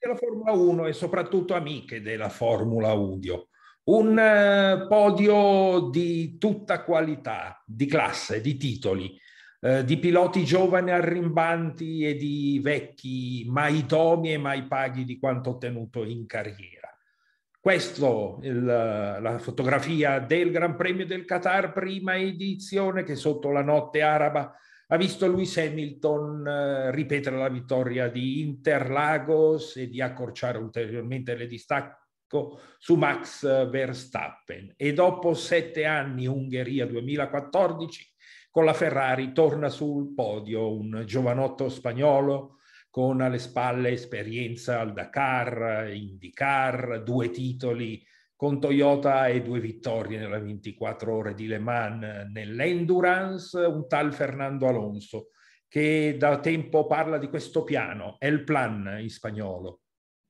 della Formula 1 e soprattutto amiche della Formula Udio. Un eh, podio di tutta qualità, di classe, di titoli, eh, di piloti giovani arrimbanti e di vecchi mai domi e mai paghi di quanto ottenuto in carriera. Questo il, la fotografia del Gran Premio del Qatar, prima edizione, che sotto la notte araba ha visto Lewis Hamilton eh, ripetere la vittoria di Interlagos e di accorciare ulteriormente le distacco su Max Verstappen e dopo sette anni Ungheria 2014 con la Ferrari torna sul podio un giovanotto spagnolo con alle spalle esperienza al Dakar, IndyCar, due titoli con Toyota e due vittorie nella 24 ore di Le Mans nell'endurance, un tal Fernando Alonso che da tempo parla di questo piano, El Plan in spagnolo.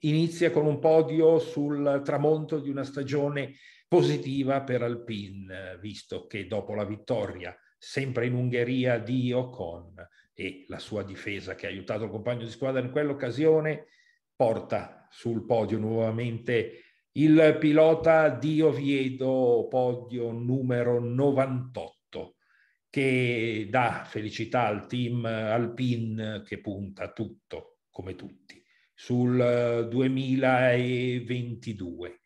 Inizia con un podio sul tramonto di una stagione positiva per Alpine, visto che dopo la vittoria, sempre in Ungheria, di Ocon e la sua difesa che ha aiutato il compagno di squadra in quell'occasione, porta sul podio nuovamente il pilota di Oviedo, podio numero 98, che dà felicità al team Alpin che punta tutto, come tutti, sul 2022. Eh,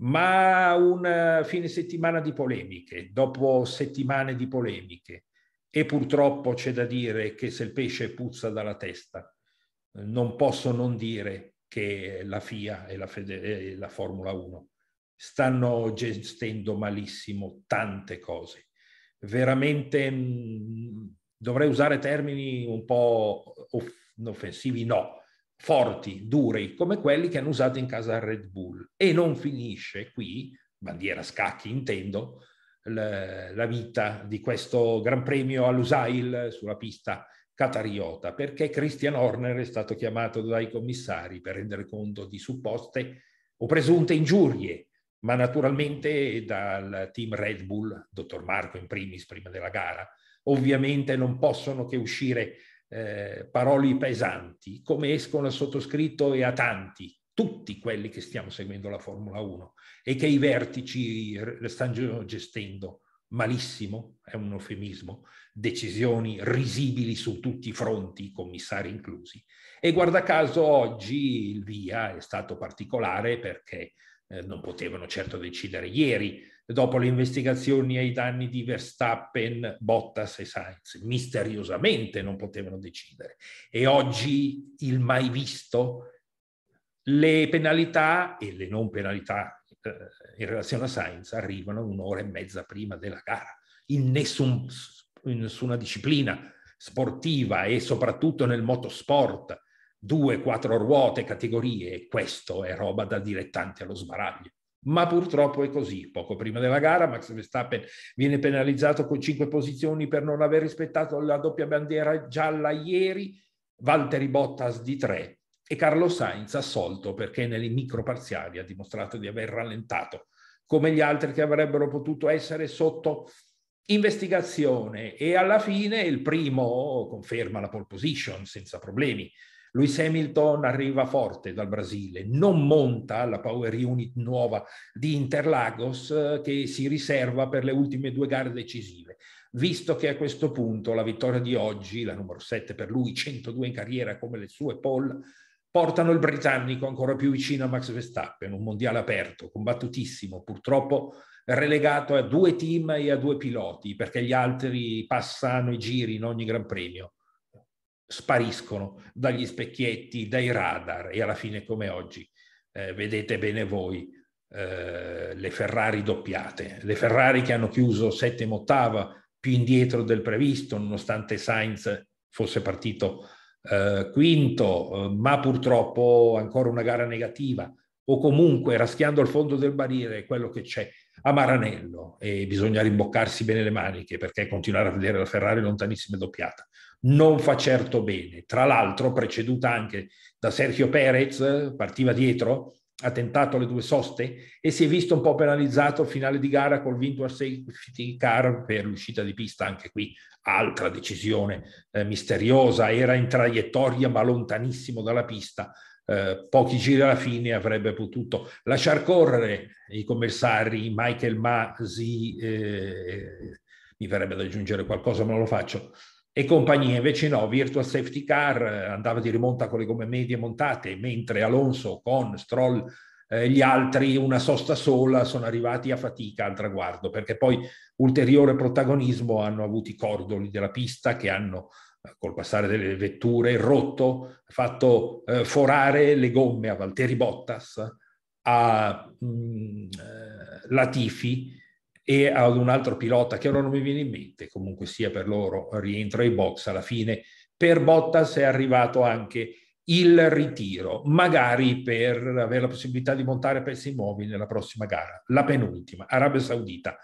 Ma un eh, fine settimana di polemiche, dopo settimane di polemiche, e purtroppo c'è da dire che se il pesce puzza dalla testa, eh, non posso non dire che la FIA e la, Fede- e la Formula 1. Stanno gestendo malissimo tante cose. Veramente mh, mm, dovrei usare termini un po' off- offensivi, no, forti, duri, come quelli che hanno usato in casa Red Bull. E non finisce qui, bandiera scacchi intendo, la vita di questo Gran Premio all'Usail sulla pista catariota, perché Christian Horner è stato chiamato dai commissari per rendere conto di supposte o presunte ingiurie, ma naturalmente dal team Red Bull, dottor Marco in primis prima della gara, ovviamente non possono che uscire eh, parole pesanti, come escono al sottoscritto e a tanti, tutti quelli che stiamo seguendo la Formula 1 e che i vertici stanno gestendo malissimo, è un eufemismo, decisioni risibili su tutti i fronti, commissari inclusi. E guarda caso oggi il via è stato particolare perché eh, non potevano certo decidere ieri, dopo le investigazioni ai danni di Verstappen, Bottas e Sainz, misteriosamente non potevano decidere. E oggi il mai visto, le penalità e le non penalità eh, in relazione a Sainz arrivano un'ora e mezza prima della gara, in, nessun, in nessuna disciplina sportiva e soprattutto nel motorsport, due, quattro ruote, categorie, questo è roba da dilettanti allo sbaraglio. Ma purtroppo è così. Poco prima della gara Max Verstappen viene penalizzato con cinque posizioni per non aver rispettato la doppia bandiera gialla ieri, Valtteri Bottas di tre, e Carlo Sainz assolto perché nelle microparziali ha dimostrato di aver rallentato come gli altri che avrebbero potuto essere sotto investigazione e alla fine il primo conferma la pole position senza problemi. Luis Hamilton arriva forte dal Brasile, non monta la power unit nuova di Interlagos eh, che si riserva per le ultime due gare decisive. Visto che a questo punto la vittoria di oggi, la numero 7 per lui, 102 in carriera come le sue pole, portano il britannico ancora più vicino a Max Verstappen, un mondiale aperto, combattutissimo, purtroppo relegato a due team e a due piloti, perché gli altri passano i giri in ogni Gran Premio, spariscono dagli specchietti, dai radar e alla fine come oggi. Eh, vedete bene voi eh, le Ferrari doppiate, le Ferrari che hanno chiuso settima ottava più indietro del previsto, nonostante Sainz fosse partito eh, quinto, eh, ma purtroppo ancora una gara negativa, o comunque raschiando il fondo del barile quello che c'è a Maranello e bisogna rimboccarsi bene le maniche perché continuare a vedere la Ferrari lontanissima e doppiata non fa certo bene. Tra l'altro preceduta anche da Sergio Perez, partiva dietro ha tentato le due soste e si è visto un po' penalizzato al finale di gara col vinto a safety car per l'uscita di pista, anche qui altra decisione eh, misteriosa, era in traiettoria ma lontanissimo dalla pista, eh, pochi giri alla fine avrebbe potuto lasciar correre i commissari Michael Masi, eh, mi verrebbe da aggiungere qualcosa ma non lo faccio, e compagnia. Invece no, Virtual Safety Car eh, andava di rimonta con le gomme medie montate, mentre Alonso con Stroll eh, gli altri una sosta sola sono arrivati a fatica al traguardo, perché poi ulteriore protagonismo hanno avuto i cordoli della pista che hanno eh, col passare delle vetture rotto, fatto eh, forare le gomme a Valtteri Bottas, a mh, mm, eh, Latifi, e ad un altro pilota che ora non mi viene in mente, comunque sia per loro rientro ai box alla fine. Per Bottas è arrivato anche il ritiro, magari per avere la possibilità di montare pezzi immobili nella prossima gara, la penultima, Arabia Saudita.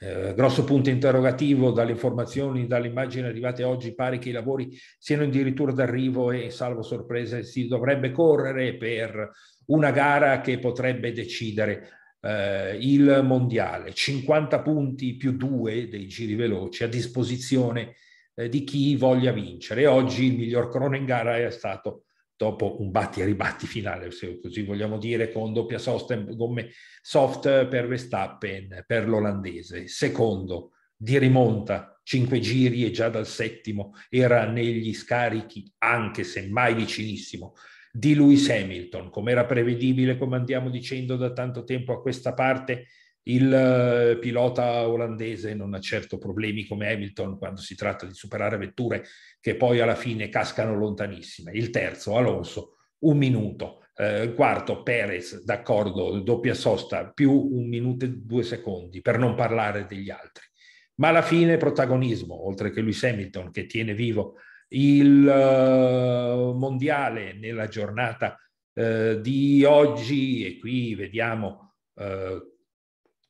Eh, grosso punto interrogativo dalle informazioni, dalle immagini arrivate oggi, pare che i lavori siano addirittura d'arrivo e salvo sorprese si dovrebbe correre per una gara che potrebbe decidere eh, il mondiale, 50 punti più 2 dei giri veloci a disposizione eh, di chi voglia vincere. Oggi il miglior crono in gara è stato dopo un batti e ribatti finale, se così vogliamo dire, con doppia sosta gomme soft per Verstappen, per l'olandese. Secondo, di rimonta, cinque giri e già dal settimo era negli scarichi, anche se mai vicinissimo, di Lewis Hamilton, come era prevedibile, come andiamo dicendo da tanto tempo a questa parte, il eh, pilota olandese non ha certo problemi come Hamilton quando si tratta di superare vetture che poi alla fine cascano lontanissime. Il terzo, Alonso, un minuto. Eh, quarto, Perez, d'accordo, doppia sosta, più un minuto e due secondi, per non parlare degli altri. Ma alla fine protagonismo, oltre che Lewis Hamilton che tiene vivo il eh, mondiale nella giornata eh, di oggi e qui vediamo eh,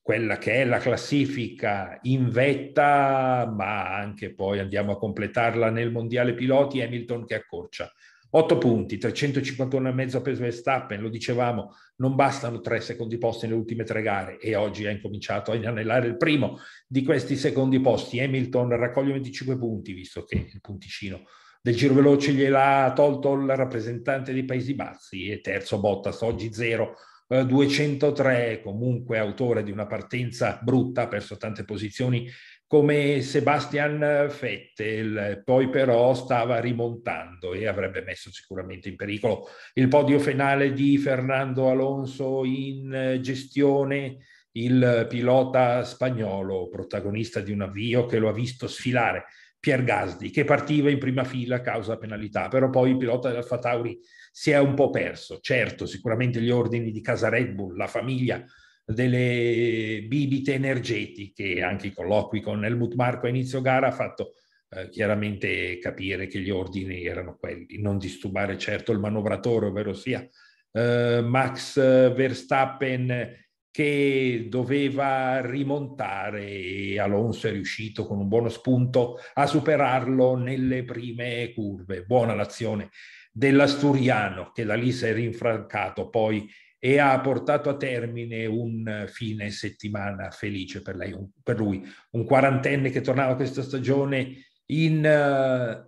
quella che è la classifica in vetta, ma anche poi andiamo a completarla nel mondiale piloti, Hamilton che accorcia 8 punti, 351 e mezzo per Verstappen, lo dicevamo, non bastano tre secondi posti nelle ultime tre gare e oggi ha incominciato a inanellare il primo di questi secondi posti. Hamilton raccoglie 25 punti, visto che il punticino del giro veloce gliel'ha tolto il rappresentante dei Paesi Bassi e terzo Bottas, oggi 0. 203, eh, comunque autore di una partenza brutta, ha perso tante posizioni come Sebastian Vettel, poi però stava rimontando e avrebbe messo sicuramente in pericolo il podio finale di Fernando Alonso in gestione, il pilota spagnolo protagonista di un avvio che lo ha visto sfilare Pier Gasdi, che partiva in prima fila a causa penalità, però poi il pilota dell'Alfa Tauri si è un po' perso. Certo, sicuramente gli ordini di casa Red Bull, la famiglia delle bibite energetiche, anche i colloqui con Helmut Marco a inizio gara ha fatto eh, chiaramente capire che gli ordini erano quelli, non disturbare certo il manovratore, ovvero sia eh, Max Verstappen che doveva rimontare e Alonso è riuscito con un buono spunto a superarlo nelle prime curve. Buona l'azione dell'Asturiano che da lì si è rinfrancato poi e ha portato a termine un fine settimana felice per, lei, per lui, un quarantenne che tornava questa stagione in uh,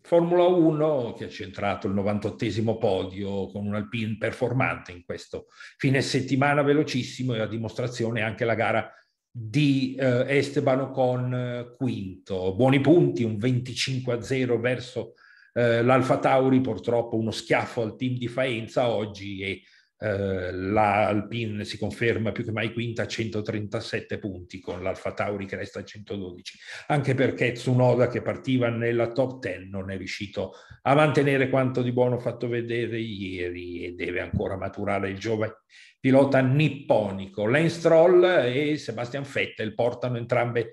Formula 1 che ha centrato il 98 podio con un Alpine performante in questo fine settimana velocissimo e a dimostrazione anche la gara di uh, Esteban Ocon eh, quinto. Buoni punti, un 25 a 0 verso uh, l'Alfa Tauri, purtroppo uno schiaffo al team di Faenza oggi e eh, l'Alpine si conferma più che mai quinta a 137 punti con l'Alfa Tauri che resta a 112, anche perché Tsunoda che partiva nella top 10 non è riuscito a mantenere quanto di buono fatto vedere ieri e deve ancora maturare il giovane pilota nipponico. Lance Troll e Sebastian Vettel portano entrambe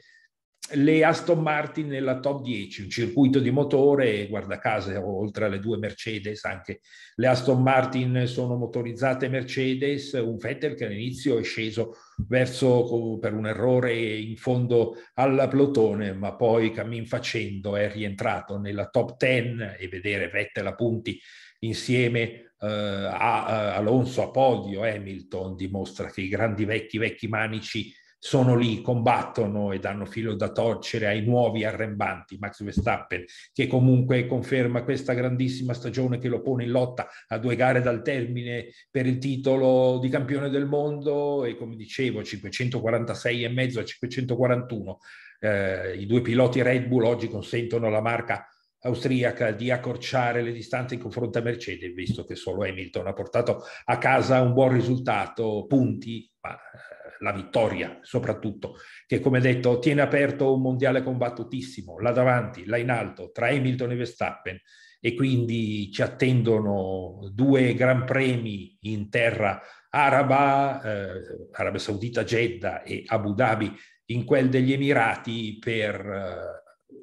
le Aston Martin nella top 10, un circuito di motore, guarda caso, oltre alle due Mercedes, anche le Aston Martin sono motorizzate Mercedes, un Vettel che all'inizio è sceso verso, per un errore in fondo al plotone, ma poi cammin facendo è rientrato nella top 10 e vedere Vettel a punti insieme Uh, a, a eh, Alonso a podio, Hamilton dimostra che i grandi vecchi, vecchi manici sono lì, combattono e danno filo da torcere ai nuovi arrembanti, Max Verstappen, che comunque conferma questa grandissima stagione che lo pone in lotta a due gare dal termine per il titolo di campione del mondo e come dicevo 546 e mezzo a 541. Eh, I due piloti Red Bull oggi consentono alla marca austriaca di accorciare le distanze in confronto a Mercedes, visto che solo Hamilton ha portato a casa un buon risultato, punti, ma eh, la vittoria soprattutto, che come detto tiene aperto un mondiale combattutissimo, là davanti, là in alto, tra Hamilton e Verstappen e quindi ci attendono due gran premi in terra araba, eh, Arabia Saudita, Jeddah e Abu Dhabi, in quel degli Emirati per eh,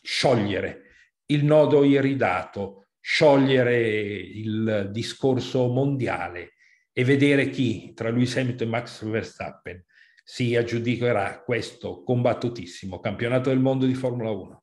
sciogliere il nodo iridato, sciogliere il discorso mondiale e vedere chi tra Lewis Hamilton e Max Verstappen si aggiudicherà questo combattutissimo campionato del mondo di Formula 1.